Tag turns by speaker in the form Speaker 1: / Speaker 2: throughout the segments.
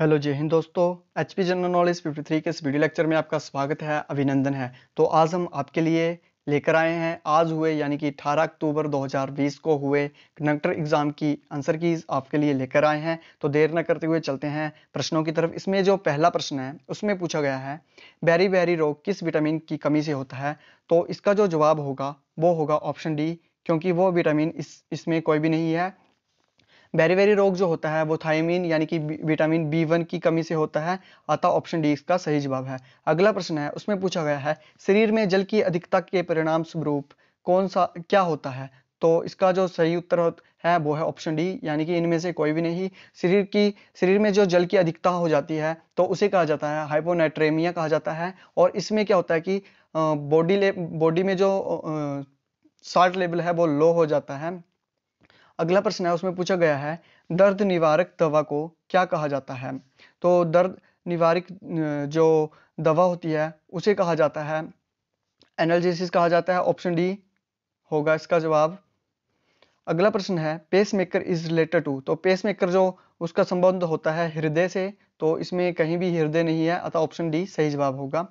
Speaker 1: hello जय हिंद दोस्तों H P general knowledge 53 के इस वीडियो लेक्चर में आपका स्वागत है अभिनंदन है तो आज हम आपके लिए लेकर आए हैं आज हुए यानी कि 18 अक्टूबर 2020 को हुए कंडक्टर एग्जाम की आंसर की आपके लिए लेकर आए हैं तो देर न करते हुए चलते हैं प्रश्नों की तरफ इसमें जो पहला प्रश्न है उसमें पूछा गया है बैरी बैरी रोग किस विटामिन की कमी से होता है तो इसका जो जवाब होगा वो होगा ऑप्शन डी क्योंकि वो विटामिन इस इसमें कोई भी नहीं है बेरीवेरी रोग जो होता है वो थायमिन यानी कि विटामिन बी वन की कमी से होता है अतः ऑप्शन डी इसका सही जवाब है अगला प्रश्न है उसमें पूछा गया है शरीर में जल की अधिकता के परिणाम स्वरूप कौन सा क्या होता है तो इसका जो सही उत्तर है वो है ऑप्शन डी यानी कि इनमें से कोई भी नहीं शरीर की शरीर में जो जल की अधिकता हो जाती है तो उसे कहा जाता है हाइपोनाइट्रेमिया कहा जाता है और इसमें क्या होता है कि बॉडी ले बॉडी में जो साल्ट लेवल है वो लो हो जाता है अगला प्रश्न है उसमें पूछा गया है दर्द निवारक दवा को क्या कहा जाता है तो दर्द निवारक जो दवा होती है उसे कहा जाता है एनर्जेसिस कहा जाता है ऑप्शन डी होगा इसका जवाब अगला प्रश्न है पेसमेकर इज रिलेटेड टू तो पेसमेकर जो उसका संबंध होता है हृदय से तो इसमें कहीं भी हृदय नहीं है अतः ऑप्शन डी सही जवाब होगा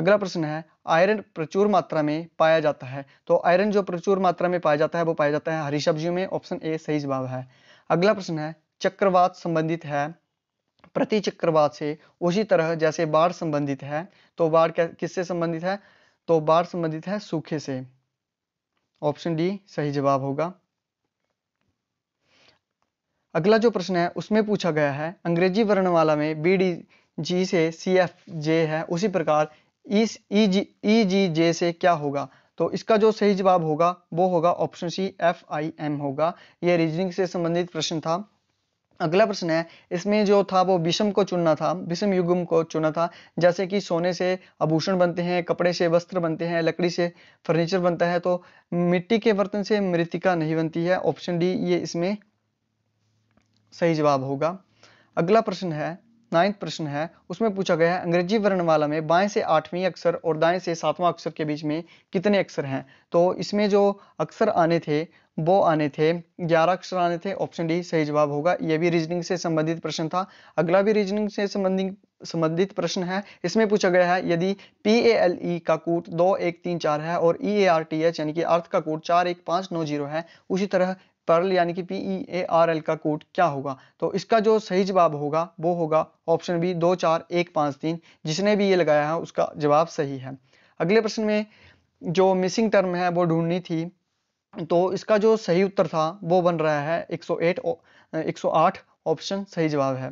Speaker 1: अगला प्रश्न है आयरन प्रचुर मात्रा में पाया जाता है तो आयरन जो प्रचुर मात्रा में पाया जाता है वो पाया जाता है हरी सब्जियों में ऑप्शन ए सही जवाब है अगला प्रश्न है चक्रवात संबंधित है प्रति चक्रवात से उसी तरह जैसे बाढ़ संबंधित है तो बाढ़ किससे संबंधित है तो बाढ़ संबंधित है सूखे से ऑप्शन डी सही जवाब होगा अगला जो प्रश्न है उसमें पूछा गया है अंग्रेजी वर्णमाला में बी डी जी से सी एफ जे है उसी प्रकार इस ई जी जे से क्या होगा तो इसका जो सही जवाब होगा वो होगा option C F I M होगा यह रीजनिंग से संबंधित प्रश्न था अगला प्रश्न है इसमें जो था वो विषम को चुनना था विषम युग्म को चुना था जैसे कि सोने से आभूषण बनते हैं कपड़े से वस्त्र बनते हैं लकड़ी से फर्नीचर बनता है तो मिट्टी के बर्तन से मृतिका नहीं बनती है ऑप्शन डी ये इसमें सही जवाब होगा अगला प्रश्न है नाइन्थ प्रश्न है उसमें पूछा गया है अंग्रेजी वर्णमाला में बाएं से आठवीं अक्षर और दाएं से सातवां अक्षर के बीच में कितने अक्षर हैं तो इसमें जो अक्षर आने थे वो आने थे ग्यारह अक्षर आने थे ऑप्शन डी सही जवाब होगा यह भी रीजनिंग से संबंधित प्रश्न था अगला भी रीजनिंग से संबंधित संबंधित प्रश्न है इसमें पूछा गया है यदि पी ए एल ई का कूट दो एक तीन चार है और E A R T H यानी कि अर्थ का कूट चार एक पाँच नौ जीरो है उसी तरह पर्ल यानी कि P E A R L का कोड क्या होगा तो इसका जो सही जवाब होगा वो होगा ऑप्शन बी दो चार एक पाँच तीन जिसने भी ये लगाया है उसका जवाब सही है अगले प्रश्न में जो मिसिंग टर्म है वो ढूंढनी थी तो इसका जो सही उत्तर था वो बन रहा है 108 108 ऑप्शन सही जवाब है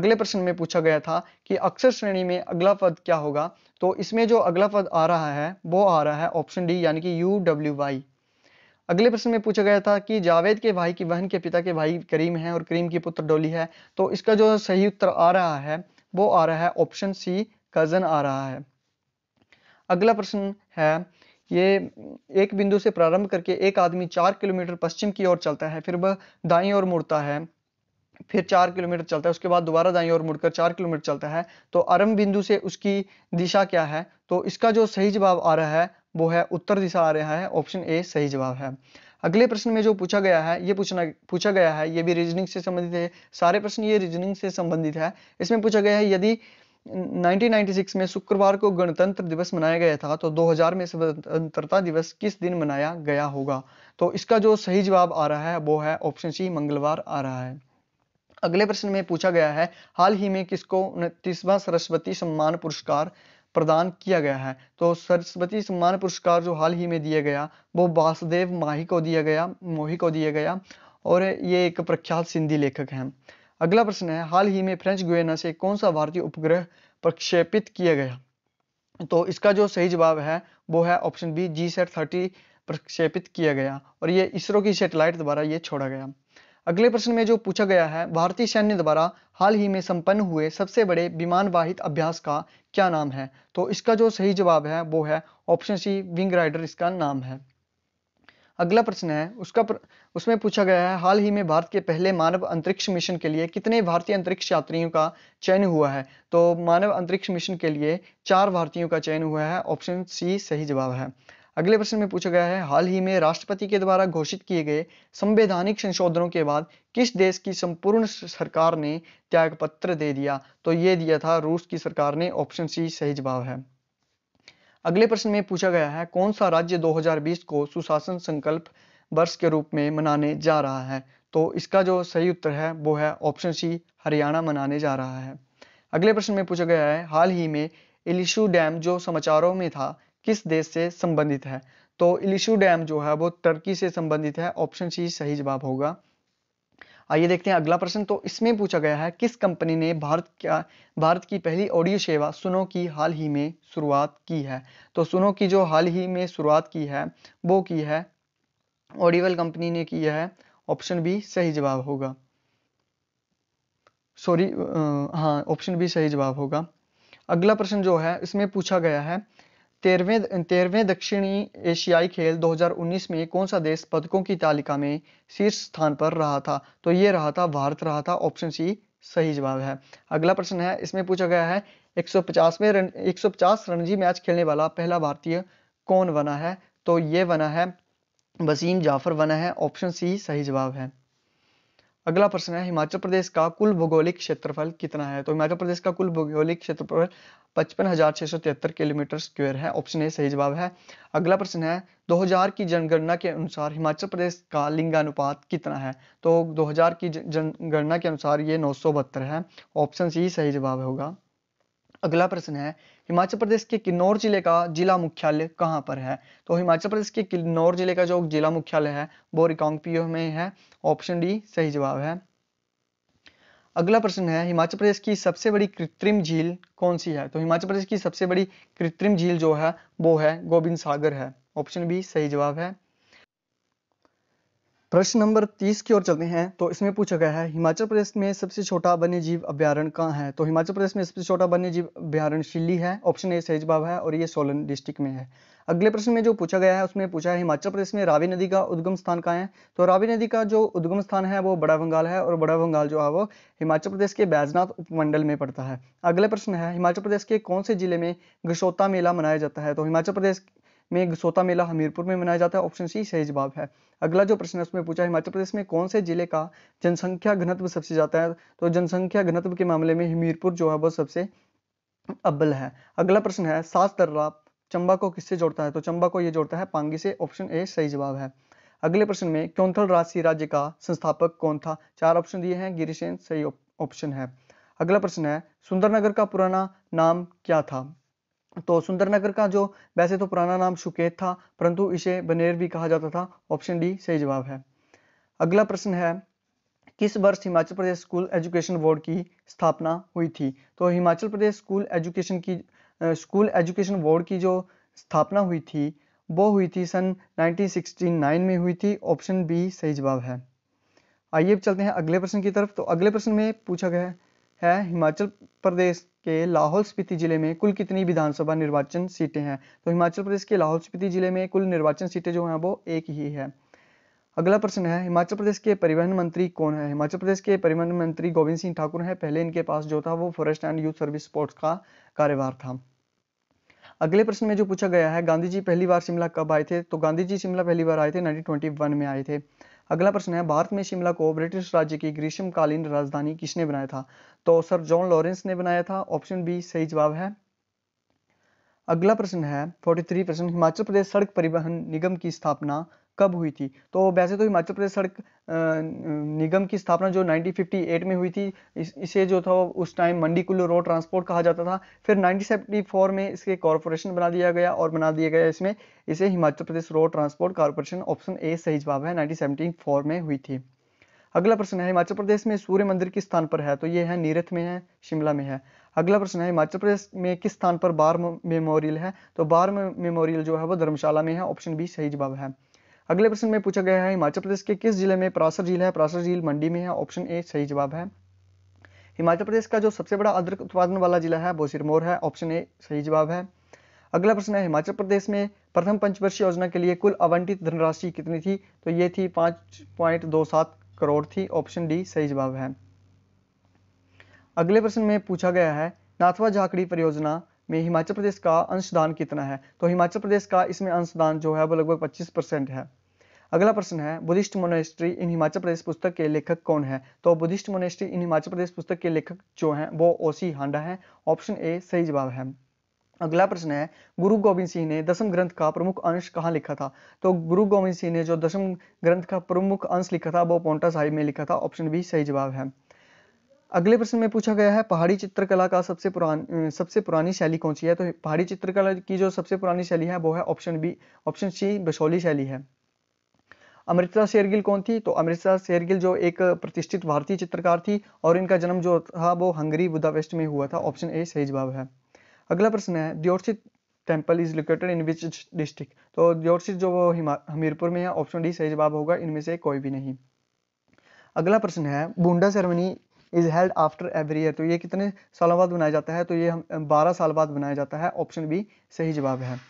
Speaker 1: अगले प्रश्न में पूछा गया था कि अक्षर श्रेणी में अगला पद क्या होगा तो इसमें जो अगला पद आ रहा है वो आ रहा है ऑप्शन डी यानी कि यू डब्ल्यू वाई अगले प्रश्न में पूछा गया था कि जावेद के भाई की बहन के पिता के भाई करीम है और करीम की पुत्र डोली है तो इसका जो सही उत्तर आ रहा है वो आ रहा है ऑप्शन सी कजन आ रहा है अगला प्रश्न है ये एक बिंदु से प्रारंभ करके एक आदमी चार किलोमीटर पश्चिम की ओर चलता है फिर वह दाई ओर मुड़ता है फिर चार किलोमीटर चलता है उसके बाद दोबारा दाई ओर मुड़कर चार किलोमीटर चलता है तो आरंभ बिंदु से उसकी दिशा क्या है तो इसका जो सही जवाब आ रहा है वो है उत्तर दिशा आ रहा है ऑप्शन ए सही जवाब है अगले प्रश्न में जो पूछा गया है ये पूछना पूछा गया है ये भी रीजनिंग से संबंधित है सारे प्रश्न ये रीजनिंग से संबंधित है इसमें पूछा गया है यदि 1996 में शुक्रवार को गणतंत्र दिवस मनाया गया था तो 2000 में स्वतंत्रता दिवस किस दिन मनाया गया होगा तो इसका जो सही जवाब आ रहा है वो है ऑप्शन सी मंगलवार आ रहा है अगले प्रश्न में पूछा गया है हाल ही में किसको उनतीसवां सरस्वती सम्मान पुरस्कार प्रदान किया गया है तो सरस्वती सम्मान पुरस्कार जो हाल ही में दिया गया वो वासुदेव माही को दिया गया मोही को दिया गया और ये एक प्रख्यात सिंधी लेखक हैं अगला प्रश्न है हाल ही में फ्रेंच गुएना से कौन सा भारतीय उपग्रह प्रक्षेपित किया गया तो इसका जो सही जवाब है वो है option B G SAT thirty प्रक्षेपित किया गया और ये इसरो की सेटेलाइट द्वारा ये छोड़ा गया अगले प्रश्न में जो पूछा गया है भारतीय सैन्य द्वारा हाल ही में संपन्न हुए सबसे बड़े विमानवाहित अभ्यास का क्या नाम है तो इसका जो सही जवाब है वो है ऑप्शन सी विंग राइडर इसका नाम है अगला प्रश्न है उसका प्र... उसमें पूछा गया है हाल ही में भारत के पहले मानव अंतरिक्ष मिशन के लिए कितने भारतीय अंतरिक्ष यात्रियों का चयन हुआ है तो मानव अंतरिक्ष मिशन के लिए चार भारतीयों का चयन हुआ है ऑप्शन सी सही जवाब है अगले प्रश्न में पूछा गया है हाल ही में राष्ट्रपति के द्वारा घोषित किए गए संवैधानिक संशोधनों के बाद किस देश की संपूर्ण सरकार ने त्याग पत्र दे दिया तो यह दिया था रूस की सरकार ने ऑप्शन सी सही जवाब है अगले प्रश्न में पूछा गया है कौन सा राज्य 2020 को सुशासन संकल्प वर्ष के रूप में मनाने जा रहा है तो इसका जो सही उत्तर है वो है ऑप्शन सी हरियाणा मनाने जा रहा है अगले प्रश्न में पूछा गया है हाल ही में इलिशु डैम जो समाचारों में था किस देश से संबंधित है तो इलिशु डैम जो है वो टर्की से संबंधित है ऑप्शन सी सही जवाब होगा आइए देखते हैं अगला प्रश्न तो इसमें पूछा गया है किस कंपनी ने भारत क्या भारत की पहली ऑडियो सेवा सुनो की हाल ही में शुरुआत की है तो सुनो की जो हाल ही में शुरुआत की है वो की है ऑडिबल कंपनी ने की है ऑप्शन बी सही जवाब होगा सॉरी हाँ ऑप्शन बी सही जवाब होगा अगला प्रश्न जो है इसमें पूछा गया है तेरहवें तेरहवें दक्षिणी एशियाई खेल 2019 में कौन सा देश पदकों की तालिका में शीर्ष स्थान पर रहा था तो ये रहा था भारत रहा था ऑप्शन सी सही जवाब है अगला प्रश्न है इसमें पूछा गया है 150वें रन 150 रणजी मैच खेलने वाला पहला भारतीय कौन बना है तो ये बना है वसीम जाफर बना है ऑप्शन सी सही जवाब है अगला प्रश्न है हिमाचल प्रदेश का कुल भौगोलिक क्षेत्रफल कितना है तो हिमाचल प्रदेश का कुल भौगोलिक क्षेत्रफल पचपन हजार छह सौ तिहत्तर किलोमीटर स्क्वायर है ऑप्शन ए सही जवाब है अगला प्रश्न है 2000 की जनगणना के अनुसार हिमाचल प्रदेश का लिंगानुपात कितना है तो 2000 की जनगणना के अनुसार ये नौ है ऑप्शन सी सही जवाब होगा अगला प्रश्न है हिमाचल प्रदेश के किन्नौर जिले का जिला मुख्यालय कहाँ पर है तो हिमाचल प्रदेश के किन्नौर जिले का जो जिला मुख्यालय है वो रिकांगपियो में है ऑप्शन डी सही जवाब है अगला प्रश्न है हिमाचल प्रदेश की सबसे बड़ी कृत्रिम झील कौन सी है तो हिमाचल प्रदेश की सबसे बड़ी कृत्रिम झील जो है वो है गोविंद सागर है ऑप्शन बी सही जवाब है प्रश्न नंबर 30 की ओर चलते हैं तो इसमें पूछा गया है हिमाचल प्रदेश में सबसे छोटा वन्य जीव अभ्यारण्य कहाँ है तो हिमाचल प्रदेश में सबसे छोटा वन्य जीव अभ्यारण्य शिल्ली है ऑप्शन ए सहजबाव है और ये सोलन डिस्ट्रिक्ट में है अगले प्रश्न में जो पूछा गया है उसमें पूछा है हिमाचल प्रदेश में रावी नदी का उद्गम स्थान कहाँ है तो रावी नदी का जो उद्गम स्थान है वो बड़ा बंगाल है और बड़ा बंगाल जो है वो हिमाचल प्रदेश के बैजनाथ उपमंडल में पड़ता है अगला प्रश्न है हिमाचल प्रदेश के कौन से जिले में गशोता मेला मनाया जाता है तो हिमाचल प्रदेश में सोता मेला हमीरपुर में मनाया जाता है ऑप्शन सी सही जवाब है अगला जो प्रश्न उसमें पूछा हिमाचल प्रदेश में कौन से जिले का जनसंख्या घनत्व सबसे ज्यादा है तो जनसंख्या घनत्व के मामले में हमीरपुर जो है वो सबसे अब्बल है अगला प्रश्न है सात दर्रा चंबा को किससे जोड़ता है तो चंबा को यह जोड़ता है पांगी से ऑप्शन ए सही जवाब है अगले प्रश्न में क्योंथल राशि राज्य का संस्थापक कौन था चार ऑप्शन दिए हैं गिरिसेन सही ऑप्शन है अगला प्रश्न है सुंदरनगर का पुराना नाम क्या था तो सुंदरनगर का जो वैसे तो पुराना नाम सुकेत था परंतु इसे बनेर भी कहा जाता था ऑप्शन डी सही जवाब है अगला प्रश्न है किस वर्ष Himachal Pradesh school education board की स्थापना हुई थी तो हिमाचल प्रदेश स्कूल एजुकेशन की स्कूल एजुकेशन बोर्ड की जो स्थापना हुई थी वो हुई थी सन 1969 में हुई थी ऑप्शन बी सही जवाब है आइए चलते हैं अगले प्रश्न की तरफ तो अगले प्रश्न में पूछा गया है है हिमाचल प्रदेश के लाहौल स्पीति जिले में कुल कितनी विधानसभा निर्वाचन सीटें हैं तो हिमाचल प्रदेश के लाहौल स्पीति जिले में कुल निर्वाचन सीटें जो हैं वो एक ही है अगला प्रश्न है हिमाचल प्रदेश के परिवहन मंत्री कौन है हिमाचल प्रदेश के परिवहन मंत्री गोविंद सिंह ठाकुर हैं पहले इनके पास जो था वो forest and youth service sports का कार्यभार था अगले प्रश्न में जो पूछा गया है गांधी जी पहली बार शिमला कब आए थे तो गांधी जी शिमला पहली बार आए थे नाइनटीन में आए थे अगला प्रश्न है भारत में शिमला को ब्रिटिश राज्य की ग्रीष्मकालीन राजधानी किसने बनाया था तो सर जॉन लॉरेंस ने बनाया था ऑप्शन बी सही जवाब है अगला प्रश्न है 43 प्रश्न हिमाचल प्रदेश सड़क परिवहन निगम की स्थापना कब हुई थी तो वैसे तो हिमाचल प्रदेश सड़क निगम की स्थापना जो 1958 में हुई थी इस, इसे जो था उस time Mandi Kullu road transport कहा जाता था फिर 1974 में इसके कॉरपोरेशन बना दिया गया और बना दिया गया इसमें इसे Himachal Pradesh road transport corporation option A सही जवाब है नाइनटीन में हुई थी अगला प्रश्न है हिमाचल प्रदेश में सूर्य मंदिर किस स्थान पर है तो ये है नीरथ में है शिमला में है अगला प्रश्न है हिमाचल प्रदेश में किस स्थान पर बार मेमोरियल है तो बार मेमोरियल जो है वो धर्मशाला में है ऑप्शन बी सही जवाब है अगले प्रश्न में पूछा गया है हिमाचल प्रदेश के किस जिले में परासर झील है परासर झील मंडी में है ऑप्शन ए सही जवाब है हिमाचल प्रदेश का जो सबसे बड़ा अदरक उत्पादन वाला जिला है वो सिरमौर है ऑप्शन ए सही जवाब है अगला प्रश्न है हिमाचल प्रदेश में प्रथम पंचवर्षीय योजना के लिए कुल आवंटित धनराशि कितनी थी तो ये थी पाँच पॉइंट दो सात करोड़ थी ऑप्शन डी सही जवाब है अगले प्रश्न में पूछा गया है नाथवा झाकड़ी परियोजना में हिमाचल प्रदेश का अंशदान कितना है तो हिमाचल प्रदेश का इसमें अंशदान जो है वो लगभग 25 परसेंट है अगला प्रश्न है Buddhist monastery in Himachal Pradesh पुस्तक के लेखक कौन है तो Buddhist monastery in Himachal Pradesh पुस्तक के लेखक जो हैं वो ओसी हांडा हैं ऑप्शन ए सही जवाब है अगला प्रश्न है गुरु गोविंद सिंह ने दसम ग्रंथ का प्रमुख अंश कहाँ लिखा था तो गुरु गोविंद सिंह ने जो दसम ग्रंथ का प्रमुख अंश लिखा था वो पोंटा साहिब में लिखा था ऑप्शन बी सही जवाब है अगले प्रश्न में पूछा गया है पहाड़ी चित्रकला का सबसे पुरान सबसे पुरानी शैली कौन सी है तो पहाड़ी चित्रकला की जो सबसे पुरानी शैली है वो है option B option C Basohli शैली है अमृता शेरगिल कौन थी तो अमृता शेरगिल जो एक प्रतिष्ठित भारतीय चित्रकार थी और इनका जन्म जो था वो हंगरी बुदावेस्ट में हुआ था ऑप्शन ए सही जवाब है अगला प्रश्न है Deorsit temple is located in which district तो दियोरसित जो वो हमीरपुर में है ऑप्शन डी सही जवाब होगा इनमें से कोई भी नहीं अगला प्रश्न है Bhunda ceremony is held after every year तो ये कितने सालों बाद बनाया जाता है तो ये हम बारह साल बाद बनाया जाता है ऑप्शन बी सही जवाब है